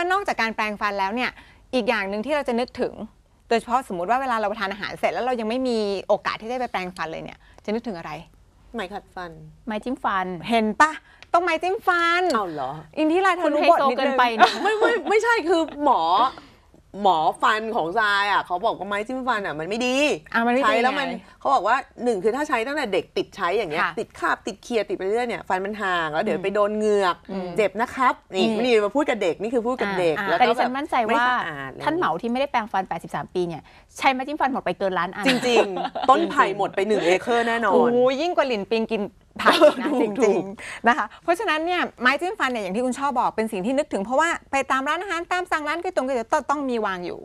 ว่านอกจากการแปลงฟันแล้วเนี่ยอีกอย่างหนึ่งที่เราจะนึกถึง โดยเฉพาะสมมติว่าเวลาเราทานอาหารเสร็จแล้วเรายังไม่มีโอกาสที่ได้ไปแปลงฟันเลยเนี่ย จะนึกถึงอะไรไม้ขัดฟันไม้จิ้มฟันเห็นปะต้องไม้จิ้มฟันเอาเหรออินทิราเธุรู้บทนิดเกินึงไปไม่ไม่ไม่ใช่คือหมอหมอฟันของทรายอ่ะเขาบอกว่าไม้จิ้มฟันอ่ะมันไม่ดีมันใช้แล้วมันเขาบอกว่าหนึ่งคือถ้าใช้ตั้งแต่เด็กติดใช้อย่างเงี้ยติดคาบติดเคลียติดไปเรื่อยเนี่ยฟันมันห่างแล้วเดี๋ยวไปโดนเหงือกเจ็บนะครับนี่ไม่นี่มาพูดกับเด็กนี่คือพูดกับเด็กแล้วก็แบบนั่นใจไม่ว่าสะอาดท่านเหมาที่ไม่ได้แปรงฟัน 83 ปีเนี่ยใช้ไม้จิ้มฟันหมดไปเกินล้านอันจริง ๆ ต้นไผ่หมดไปหนึ่งเอเคอร์แน่นอนโอ้ยยิ่งกว่าหลินปิงกินผ่านนะจริงๆนะคะ เพราะฉะนั้นเนี่ยไม้จิ้มฟันเนี่ยอย่างที่คุณชอบบอกเป็นสิ่งที่นึกถึง เพราะว่าไปตามร้านอาหารตามสั่งร้านก๋วยเตี๋ยวก๋เตี๋ยวต้องมีวางอยู่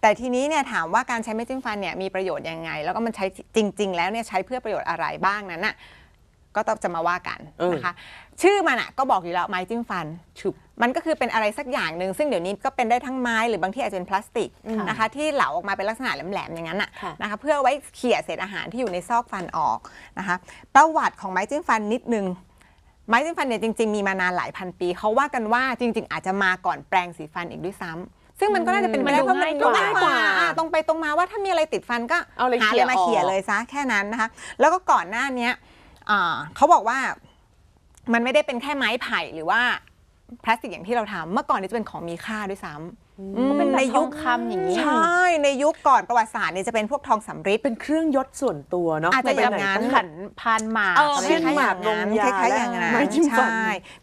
แต่ทีนี้เนี่ยถามว่าการใช้ไม้จิ้มฟันเนี่ยมีประโยชน์ยังไง แล้วก็มันใช้จริงๆ แล้วเนี่ยใช้เพื่อประโยชน์อะไรบ้างนั้นอะก็ต้องจะมาว่ากันนะคะชื่อมันอ่ะก็บอกอยู่แล้วไม้จิ้มฟันมันก็คือเป็นอะไรสักอย่างหนึ่งซึ่งเดี๋ยวนี้ก็เป็นได้ทั้งไม้หรือบางที่อาจจะเป็นพลาสติกนะคะ ที่เหลาออกมาเป็นลักษณะแหลมๆอย่างนั้นอ่ะนะคะ เพื่อไว้เขี่ยเศษอาหารที่อยู่ในซอกฟันออกนะคะประวัติของไม้จิ้มฟันนิดนึงไม้จิ้มฟันเนี่ยจริงๆมีมานานหลายพันปีเขาว่ากันว่าจริงๆ อาจจะมาก่อนแปรงสีฟันอีกด้วยซ้ำ ซึ่งมันก็น่าจะเป็นไปได้เพราะมันง่ายกว่าตรงไปตรงมาว่าถ้ามีอะไรติดฟันก็หาอะไรมาเขี่ยเลยซะแค่นั้นนะคะ แล้วก็ก่อนหน้านี้เขาบอกว่ามันไม่ได้เป็นแค่ไม้ไผ่หรือว่าพลาสติกอย่างที่เราทำเมื่อก่อนนี้จะเป็นของมีค่าด้วยซ้ำ็นในยุคคำอย่างนี้ใช่ ในยุคก่อนประวัติศาสตร์เนี่ยจะเป็นพวกทองสำริดเป็นเครื่องยศส่วนตัวเนาะอาจจะเย็นงานขันพานหมากเช่นหมากลงยาคล้ายๆอย่างนั้นใช่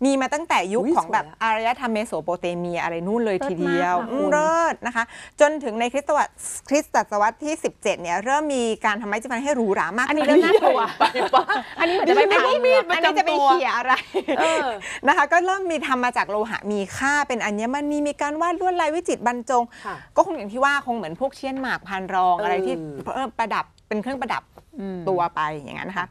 มีมาตั้งแต่ยุคของแบบอารยธรรมเมโสโปเตเมีย อะไรนู่นเลยทีเดียวเลิศนะคะ จนถึงในคริสตวรรษคริสตศตวรรษที่ 17 เนี่ยเริ่มมีการทำไม้จิ้มฟันให้หรูหรามากอันนี้เรื่องน่ากลัวอันนี้จะไปอันนี้มีอันนี้จะไปเขี่ยอะไรนะคะ ก็เริ่มมีทำมาจากโลหะมีค่าเป็นอัญมณีมีการวาดลวดลายิจิตบรรจงก็คงอย่างที่ว่าคงเหมือนพวกเชียนหมากพันรองอะไรที่ประดับเป็นเครื่องประดับตัวไปอย่างนั้นนะคะ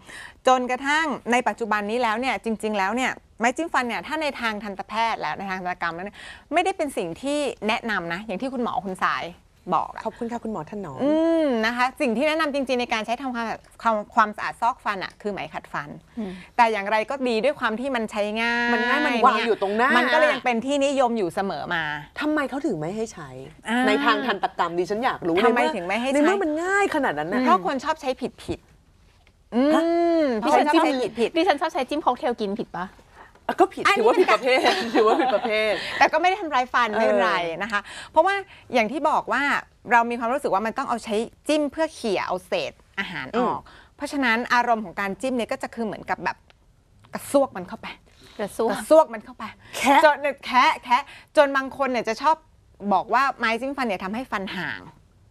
จนกระทั่งในปัจจุบันนี้แล้วเนี่ยจริงๆแล้วเนี่ยไม้จิ้มฟันเนี่ยถ้าในทางทันตแพทย์แล้วในทางทันตกรรมแล้วเนี่ยไม่ได้เป็นสิ่งที่แนะนำนะอย่างที่คุณหมอคุณสายบอกขอบคุณค่ะคุณหมอถนอมอมนะคะ สิ่งที่แนะนำจริงๆในการใช้ทำความความความสะอาดซอกฟันอะคือไหมขัดฟัน แต่อย่างไรก็ดีด้วยความที่มันใช้ง่าย มันง่ายมันวางอยู่ตรงหน้า มันก็เลยยังเป็นที่นิยมอยู่เสมอมาทำไมเขาถึงไม่ให้ใช้ ในทางทันตกรรมดิฉันอยากรู้ทำไมถึงไม่ให้ใช้ในเมื่อมันง่าย ขนาดนั้นเพราะคนชอบใช้ผิดผิดๆอืมพรานชอบใช้ผิดผิดดิฉันชอบใช้จิ้มค็อกเทลกินผิดปะก็ผิดถือว่าผิดประเภทถือว่าผิดประเภทแต่ก็ไม่ได้ทำลายฟันไม่เป็นไรนะคะ เพราะว่าอย่างที่บอกว่าเรามีความรู้สึกว่ามันต้องเอาใช้จิ้มเพื่อเขี่ยเอาเศษอาหารออก เพราะฉะนั้นอารมณ์ของการจิ้มเนี่ยก็จะคือเหมือนกับแบบกระซวกมันเข้าไปกระซวกกระซวกมันเข้าไปจนแคะ แคะ จนบางคนเนี่ยจะชอบบอกว่าไม้จิ้มฟันเนี่ยทำให้ฟันห่าง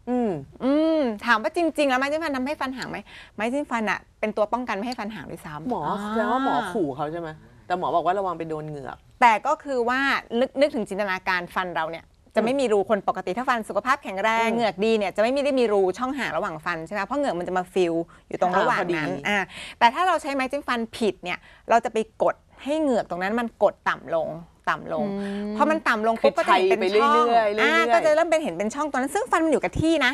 อืมอืมถามว่าจริง ๆแล้วไม้จิ้มฟันทำให้ฟันห่างไหมไม้จิ้มฟันอะเป็นตัวป้องกันไม่ให้ฟันห่างด้วยซ้ำหมอแสดงว่าหมอขู่เขาใช่ไหมแต่หมอ บอกว่าระวังไปโดนเหงือก แต่ก็คือว่านึกนึกถึงจินตนาการฟันเราเนี่ยจะไม่มีรูคนปกติถ้าฟัน สุขภาพแข็งแรงเหงือกดีเนี่ยจะไม่มีได้มีรูช่องห่างระหว่างฟันใช่ไหมเพราะเหงือกมันจะมาฟิลอยู่ตรงระหว่างนั้นอ่าแต่ถ้าเราใช้ไม้จิ้มฟันผิดเนี่ยเราจะไปกดให้เหงือกตรงนั้นมันกดต่ำลงต่ำลง เพราะมันต่ำลงปุ๊บก็จะเป็นช่องอ่าก็จะเริ่มเป็นเห็นเป็นช่องตรงนั้นซึ่งฟันมันอยู่กับที่นะ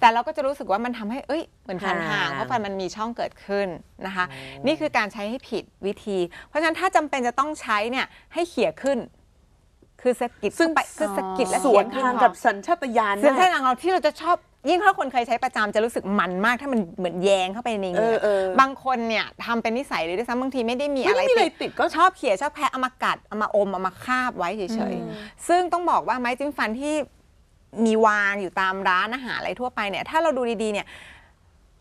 แต่เราก็จะรู้สึกว่ามันทำให้ เอ้ย เหมือนฟันห่าง เพราะฟันมันมีช่องเกิดขึ้นนะคะ นี่คือการใช้ให้ผิดวิธี เพราะฉะนั้นถ้าจำเป็นจะต้องใช้เนี่ยให้เขี่ยขึ้น คือสกิดซึ่งไปคือสกิดและสวนทางกับสัญชาตญาณสัญชาตญาณเราที่เราจะชอบยิ่งถ้าคนเคยใช้ประจำจะรู้สึกมันมาก ถ้ามันเหมือนแยงเข้าไปในเงือกบางคนเนี่ยทำเป็นนิสัยเลยด้วยซ้ำบางทีไม่ได้มีอะไรติดก็ชอบเขี่ยชอบแพะเอามากัดเอามาอมเอามาคาบไว้เฉยๆ ซึ่งต้องบอกว่าไม้จิ้มฟันที่มีวางอยู่ตามร้านอาหารอะไรทั่วไปเนี่ย ถ้าเราดูดีๆเนี่ย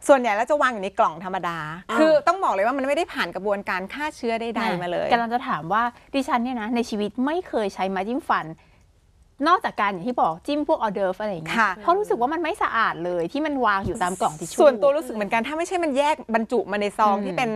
ส่วนใหญ่แล้วจะวางอยู่ในกล่องธรรมดา คือต้องบอกเลยว่ามันไม่ได้ผ่านกระบวนการฆ่าเชื้อใดๆมาเลยกำลังจะถามว่าดิฉันเนี่ยนะในชีวิตไม่เคยใช้ไม้จิ้มฟัน นอกจากการอย่างที่บอกจิ้มพวกออเดอร์อะไรอย่างเงี้ยเพราะรู้สึกว่ามันไม่สะอาดเลย ที่มันวางอยู่ตามกล่องทิชชู่ส่วนตัวรู้สึกเหมือนกันถ้าไม่ใช่มันแยกบรรจุมาในซองที่เป็น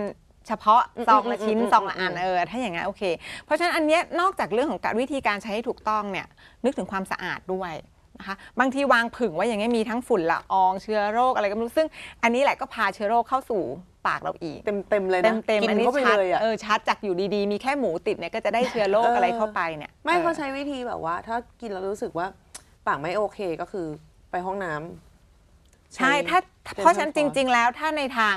เฉพาะซองละชิ้นซองละอันเออถ้าอย่างนั้นโอเค เพราะฉะนั้นอันเนี้ยนอกจากเรื่องของการวิธีการใช้ให้ถูกต้องเนี่ยนึกถึงความสะอาดด้วยนะคะบางทีวางผึ่งไว้อย่างเงี้ยมีทั้งฝุ่นละอองเชื้อโรคอะไรก็ไม่รู้ซึ่งอันนี้แหละก็พาเชื้อโรคเข้าสู่ปากเราอีกเต็มเต็มๆเลยนะเต็มเต็มกิอันนี้ไปชัดเลยอเออชัดจากอยู่ดีๆ มีแค่หมูติดเนี่ยก็จะได้เชื้อโรคอะไรเข้าไปเนี่ยไม่เขาใช้วิธีแบบว่า ถ้ากินแล้วรู้สึกว่าปากไม่โอเคก็คือไปห้องน้ำใช่ ถ้า เพราะฉะนั้นจริง ๆ แล้ว ถ้าในทาง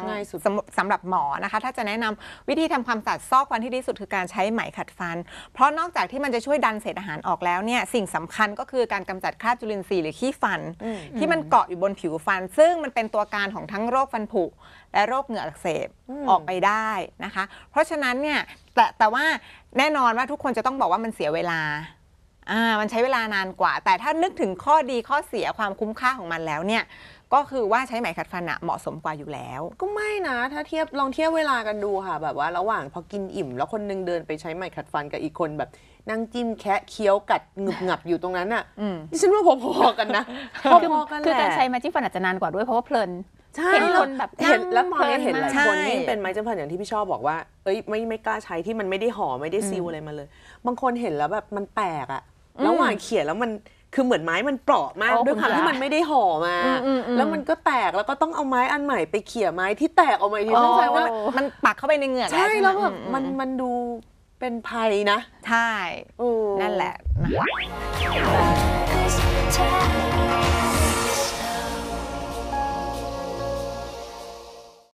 สำหรับหมอนะคะ ถ้าจะแนะนำวิธีทำความสะอาดซอกฟันที่ดีสุดคือการใช้ไหมขัดฟัน เพราะนอกจากที่มันจะช่วยดันเศษอาหารออกแล้วเนี่ย สิ่งสำคัญก็คือการกำจัดคราบจุลินทรีย์หรือขี้ฟัน ที่มันเกาะอยู่บนผิวฟัน ซึ่งมันเป็นตัวการของทั้งโรคฟันผุและโรคเหงือกอักเสบออกไปได้นะคะ เพราะฉะนั้นเนี่ยแต่แต่ว่าแน่นอนว่าทุกคนจะต้องบอกว่ามันเสียเวลาอ่ามันใช้เวลานานกว่า แต่ถ้านึกถึงข้อดีข้อเสียความคุ้มค่าของมันแล้วเนี่ยก็คือว่าใช้ไหมขัดฟันอะเหมาะสมกว่าอยู่แล้ว ก็ไม่นะถ้าเทียบลองเทียบเวลากันดูค่ะแบบ ว่า ระหว่างพอกินอิ่ม แล้วคนนึงเดินไปใช้ไหมขัดฟันกับอีกคนแบบนั่งจิ้มแคะเคี้ยวกัดงึบงับอยู่ตรงนั้นอ่ะดิฉันว่าพอๆกันนะพอๆกันแหละคือการใช้ไหมจิ้มฟันอาจจะนานกว่าด้วยเพราะว่าเพลินเห็นคนแบบเห็นแล้วพอเห็นหลายคนนี่เป็นไม้จิ้มฟันอย่างที่พี่ชอบบอกว่าเอ้ย ไม่ไม่กล้าใช้ที่มันไม่ได้ห่อไม่ได้ซีลอะไรมาเลย บางคนเห็นแล้วแบบมันแปลกอะระหว่างเขียนแล้วมันคือเหมือนไม้มันเปราะมากด้วยความที่มันไม่ได้ห่อมาแล้วมันก็แตกแล้วก็ต้องเอาไม้อันใหม่ไปเขี่ยไม้ที่แตกออกมาอีกทีนึ่งใช่ไว่ามันมันปักเข้าไปในเหงือกใช่ แล้วแบบมัน มันดูเป็นภัยนะ ใช่นั่นแหละ